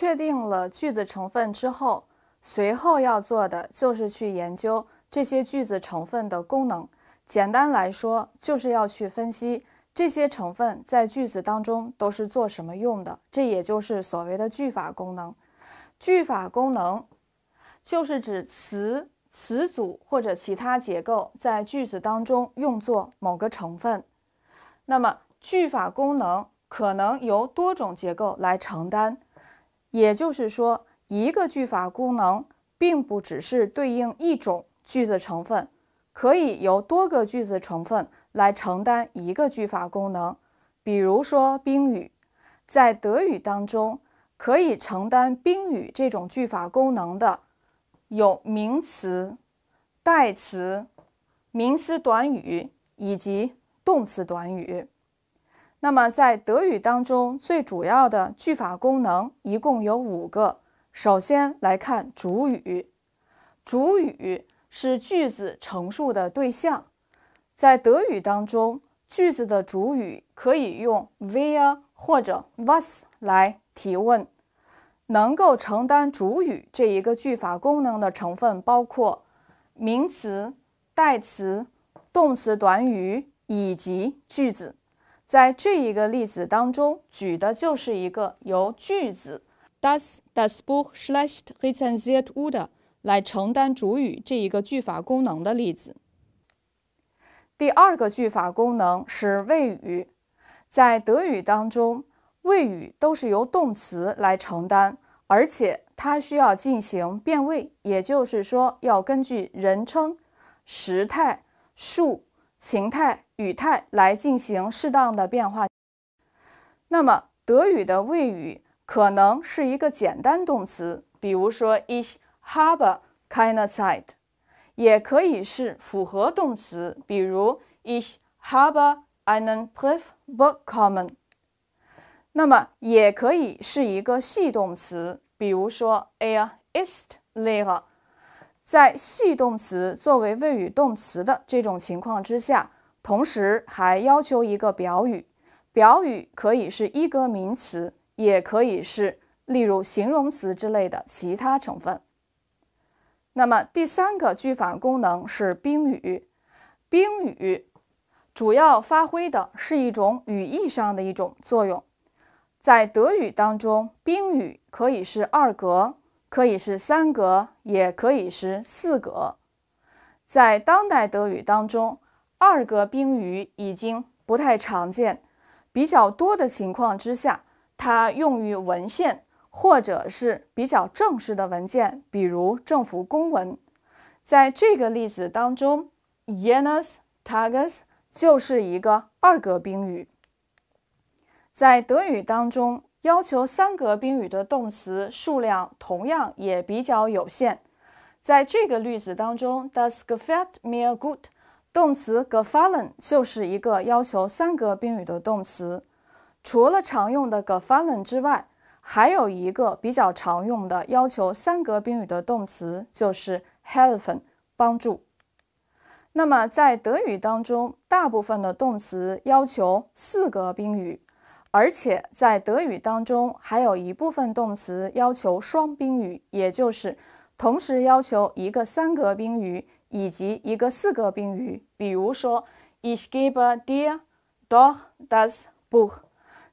确定了句子成分之后，随后要做的就是去研究这些句子成分的功能。简单来说，就是要去分析这些成分在句子当中都是做什么用的。这也就是所谓的句法功能。句法功能就是指词、词组或者其他结构在句子当中用作某个成分。那么，句法功能可能由多种结构来承担。也就是说，一个句法功能并不只是对应一种句子成分，可以由多个句子成分来承担一个句法功能。比如说，宾语，在德语当中可以承担宾语这种句法功能的，有名词、代词、名词短语以及动词短语。那么，在德语当中，最主要的句法功能一共有五个。首先来看主语，主语是句子陈述的对象。在德语当中，句子的主语可以用 wer 或者 was 来提问。能够承担主语这一个句法功能的成分包括名词、代词、动词短语以及句子。在这一个例子当中，举的就是一个由句子 das das Buch schlecht h e t e n t w o r d 来承担主语这一个句法功能的例子。第二个句法功能是谓语，在德语当中，谓语都是由动词来承担，而且它需要进行变位，也就是说要根据人称、时态、数。情态、语态来进行适当的变化。那么，德语的谓语可能是一个简单动词，比如说 Ich habe keine Zeit，也可以是复合动词，比如 Ich habe einen Brief bekommen。那么，也可以是一个系动词，比如说 Er ist l e r e r 在系动词作为谓语动词的这种情况之下，同时还要求一个表语，表语可以是一个名词，也可以是例如形容词之类的其他成分。那么第三个句法功能是宾语，宾语主要发挥的是一种语义上的一种作用，在德语当中，宾语可以是二格。可以是三格，也可以是四格。在当代德语当中，二格宾语已经不太常见。比较多的情况之下，它用于文献或者是比较正式的文件，比如政府公文。在这个例子当中，Jana's Tages 就是一个二格宾语。在德语当中。要求三格宾语的动词数量同样也比较有限，在这个例子当中 d o e s gefällt mir gut，动词 gefallen 就是一个要求三格宾语的动词。除了常用的 gefallen 之外，还有一个比较常用的、要求三格宾语的动词就是 helfen，帮助。那么在德语当中，大部分的动词要求四格宾语。而且在德语当中，还有一部分动词要求双宾语，也就是同时要求一个三格宾语以及一个四格宾语。比如说，Ich gebe dir das o Buch。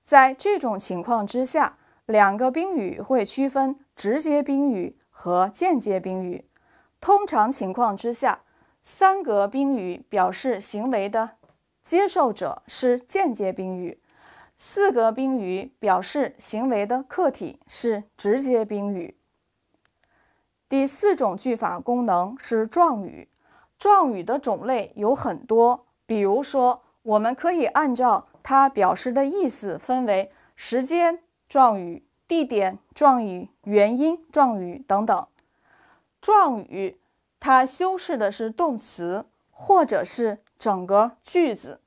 在这种情况之下，两个宾语会区分直接宾语和间接宾语。通常情况之下，三格宾语表示行为的接受者是间接宾语。四个宾语表示行为的客体是直接宾语。第四种句法功能是状语，状语的种类有很多，比如说，我们可以按照它表示的意思分为时间状语、地点状语、原因状语等等。状语它修饰的是动词或者是整个句子。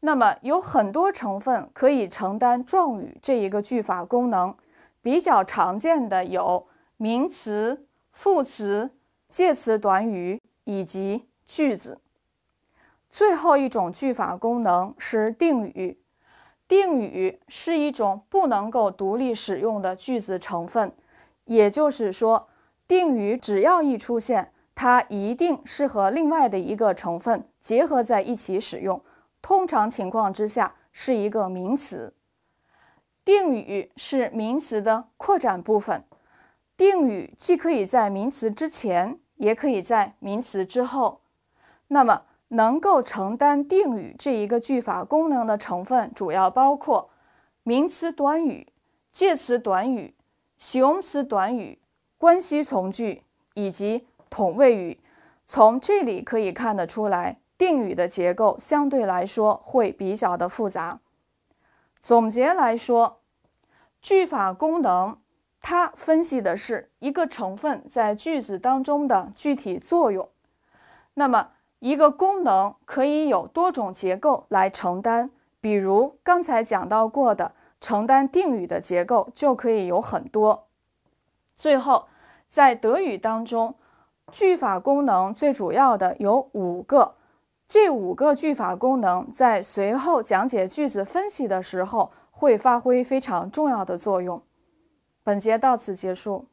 那么有很多成分可以承担状语这一个句法功能，比较常见的有名词、副词、介词短语以及句子。最后一种句法功能是定语。定语是一种不能够独立使用的句子成分，也就是说，定语只要一出现，它一定是和另外的一个成分结合在一起使用。通常情况之下是一个名词，定语是名词的扩展部分。定语既可以在名词之前，也可以在名词之后。那么，能够承担定语这一个句法功能的成分，主要包括名词短语、介词短语、形容词短语、关系从句以及同位语。从这里可以看得出来。定语的结构相对来说会比较的复杂。总结来说，句法功能它分析的是一个成分在句子当中的具体作用。那么一个功能可以有多种结构来承担，比如刚才讲到过的承担定语的结构就可以有很多。最后，在德语当中，句法功能最主要的有五个。这五个句法功能在随后讲解句子分析的时候会发挥非常重要的作用。本节到此结束。